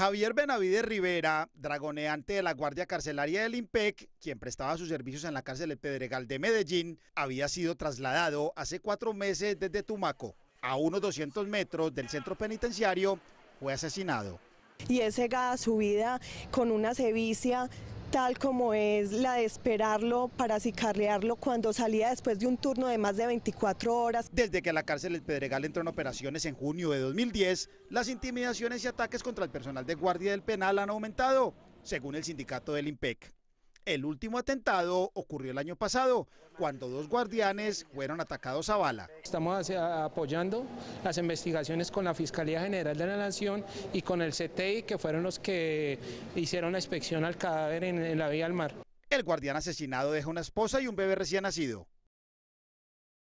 Javier Benavides Rivera, dragoneante de la Guardia Carcelaria del IMPEC, quien prestaba sus servicios en la cárcel de Pedregal de Medellín, había sido trasladado hace cuatro meses desde Tumaco, a unos 200 metros del centro penitenciario, fue asesinado. Y es cegada su vida con una sevicia tal como es la de esperarlo para cicarrearlo cuando salía después de un turno de más de 24 horas. Desde que la cárcel del Pedregal entró en operaciones en junio de 2010, las intimidaciones y ataques contra el personal de guardia del penal han aumentado, según el sindicato del IMPEC. El último atentado ocurrió el año pasado, cuando dos guardianes fueron atacados a bala. Estamos apoyando las investigaciones con la Fiscalía General de la Nación y con el CTI, que fueron los que hicieron la inspección al cadáver en, en la vía al mar. El guardián asesinado deja una esposa y un bebé recién nacido.